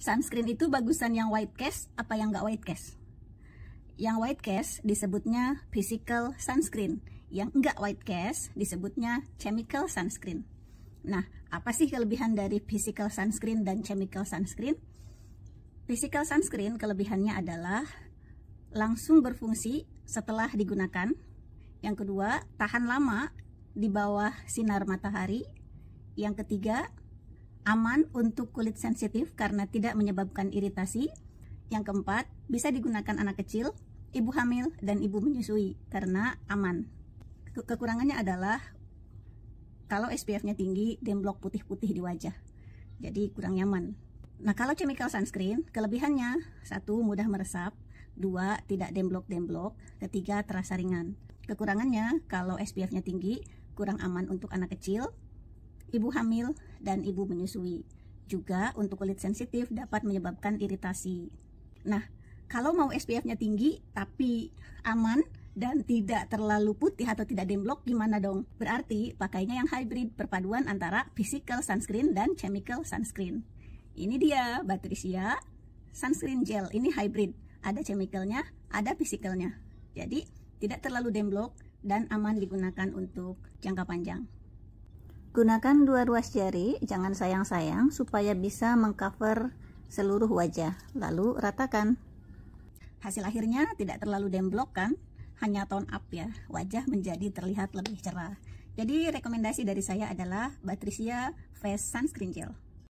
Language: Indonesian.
sunscreen itu bagusan yang white cast apa yang nggak white cast? Yang white cast disebutnya physical sunscreen, yang nggak white cast disebutnya chemical sunscreen. Nah, apa sih kelebihan dari physical sunscreen dan chemical sunscreen? Physical sunscreen kelebihannya adalah langsung berfungsi setelah digunakan. Yang kedua, tahan lama di bawah sinar matahari. Yang ketiga, aman untuk kulit sensitif karena tidak menyebabkan iritasi. Yang keempat, bisa digunakan anak kecil, ibu hamil, dan ibu menyusui karena aman. Kekurangannya adalah kalau SPF-nya tinggi, demblok putih-putih di wajah. Jadi kurang nyaman. Nah, kalau chemical sunscreen, kelebihannya satu mudah meresap, dua tidak demblok-demblok, ketiga terasa ringan. Kekurangannya kalau SPF-nya tinggi, kurang aman untuk anak kecil, ibu hamil dan ibu menyusui. Juga untuk kulit sensitif dapat menyebabkan iritasi. Nah, kalau mau SPF-nya tinggi tapi aman dan tidak terlalu putih atau tidak demblok gimana dong? Berarti pakainya yang hybrid perpaduan antara physical sunscreen dan chemical sunscreen. Ini dia Patricia sunscreen gel. Ini hybrid, ada chemicalnya, ada physicalnya. Jadi tidak terlalu demblok dan aman digunakan untuk jangka panjang. Gunakan dua ruas jari, jangan sayang-sayang, supaya bisa mengcover seluruh wajah. Lalu ratakan. Hasil akhirnya tidak terlalu demblok kan? Hanya tone up ya, wajah menjadi terlihat lebih cerah. Jadi rekomendasi dari saya adalah Batricia Face Sunscreen Gel.